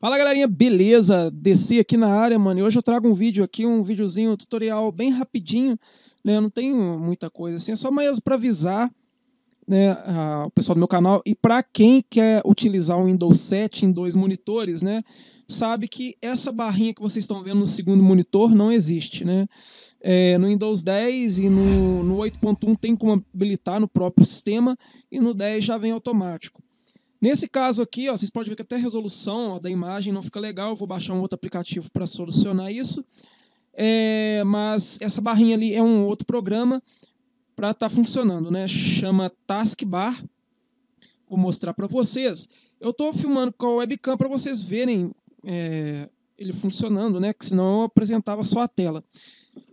Fala galerinha, beleza? Desci aqui na área, mano, e hoje eu trago um vídeo aqui, um videozinho, um tutorial bem rapidinho, né? Eu não tenho muita coisa assim, é só mais para avisar né, a, o pessoal do meu canal. E para quem quer utilizar o Windows 7 em dois monitores, né, sabe que essa barrinha que vocês estão vendo no segundo monitor não existe. Né? É, no Windows 10 e no, no 8.1 tem como habilitar no próprio sistema, e no 10 já vem automático. Nesse caso aqui, ó, vocês podem ver que até a resolução ó, da imagem não fica legal, Eu vou baixar um outro aplicativo para solucionar isso. É, mas essa barrinha ali é um outro programa para estar tá funcionando, né? Chama Taskbar. Vou mostrar para vocês. Eu estou filmando com a webcam para vocês verem é, ele funcionando, né? Que senão eu apresentava só a tela.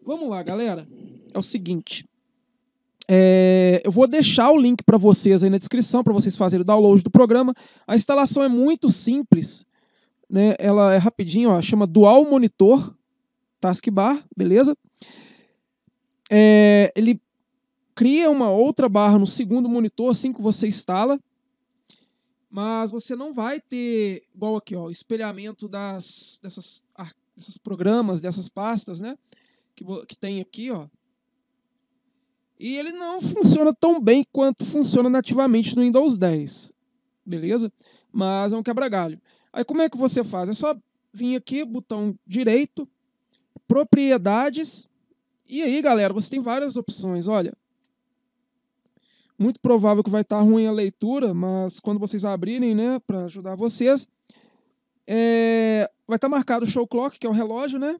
Vamos lá, galera. É o seguinte. É, eu vou deixar o link para vocês aí na descrição para vocês fazerem o download do programa. A instalação é muito simples, né? Ela é rapidinho, ó, chama Dual Monitor Taskbar, beleza? É, ele cria uma outra barra no segundo monitor assim que você instala, mas você não vai ter, igual aqui, ó, espelhamento das, dessas, desses programas, dessas pastas, né? Que, que tem aqui, ó. E ele não funciona tão bem quanto funciona nativamente no Windows 10. Beleza? Mas é um quebra-galho. Aí como é que você faz? É só vir aqui, botão direito, propriedades. E aí, galera, você tem várias opções. Olha, muito provável que vai estar tá ruim a leitura, mas quando vocês abrirem, né, para ajudar vocês, é, vai estar tá marcado o show clock, que é o relógio, né?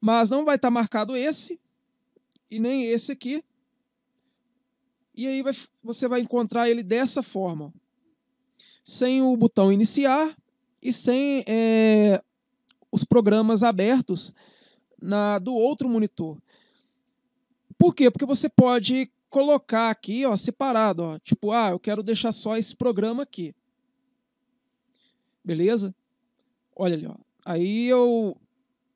Mas não vai estar tá marcado esse e nem esse aqui. E aí vai, você vai encontrar ele dessa forma, sem o botão iniciar e sem é, os programas abertos na do outro monitor. Por quê? Porque você pode colocar aqui, ó, separado, ó, tipo, ah, eu quero deixar só esse programa aqui. Beleza? Olha ali, ó. Aí eu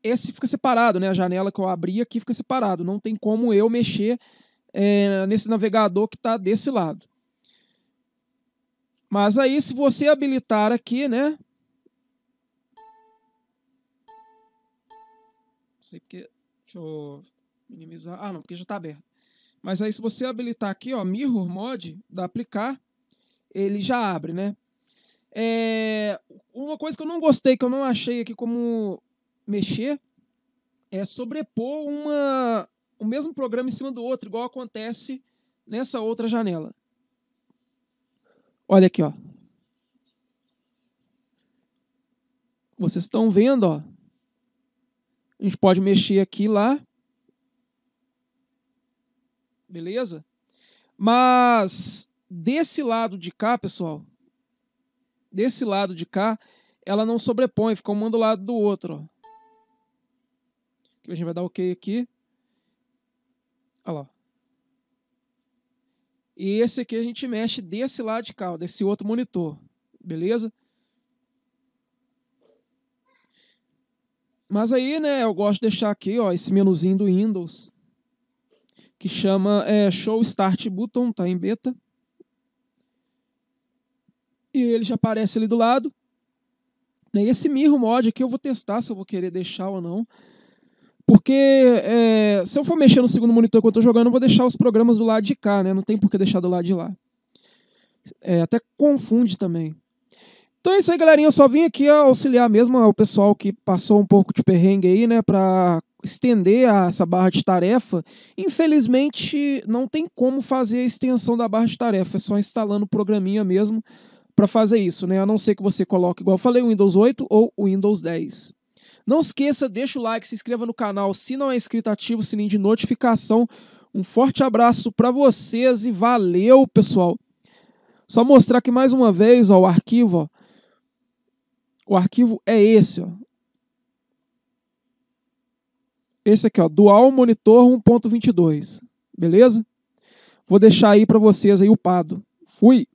esse fica separado, né? A janela que eu abri aqui fica separado, não tem como eu mexer é, nesse navegador que está desse lado. Mas aí, se você habilitar aqui, né? Não sei porque. Deixa eu minimizar. Ah, não, porque já está aberto. Mas aí se você habilitar aqui, ó, Mirror Mode, dá aplicar, ele já abre, né? É, uma coisa que eu não gostei, que eu não achei aqui como mexer, é sobrepor uma, o mesmo programa em cima do outro, igual acontece nessa outra janela. Olha aqui, ó. Vocês estão vendo, ó. A gente pode mexer aqui lá beleza? Mas desse lado de cá, pessoal, desse lado de cá, ela não sobrepõe, fica um do lado do outro. Ó. A gente vai dar OK aqui. Olha lá. E esse aqui a gente mexe desse lado de cá, ó, desse outro monitor, beleza? Mas aí, né, eu gosto de deixar aqui, ó, esse menuzinho do Windows que chama é, Show Start Button, tá em beta. E ele já aparece ali do lado. E esse Mirror Mod aqui eu vou testar se eu vou querer deixar ou não. Porque é, se eu for mexer no segundo monitor enquanto eu tô jogando, eu vou deixar os programas do lado de cá, né? Não tem por que deixar do lado de lá. É, até confunde também. Então é isso aí, galerinha. Eu só vim aqui auxiliar mesmo o pessoal que passou um pouco de perrengue aí, né? Pra estender essa barra de tarefa, infelizmente não tem como fazer a extensão da barra de tarefa, é só instalando o programinha mesmo para fazer isso, né? A não ser que você coloque, igual eu falei, o Windows 8 ou o Windows 10. Não esqueça, deixa o like, se inscreva no canal, se não é inscrito, ativa o sininho de notificação. Um forte abraço para vocês e valeu, pessoal. Só mostrar aqui mais uma vez ó, o arquivo. Ó. O arquivo é esse, ó esse aqui, ó, Dual Monitor 1.22, beleza? Vou deixar aí para vocês aí Pado Fui!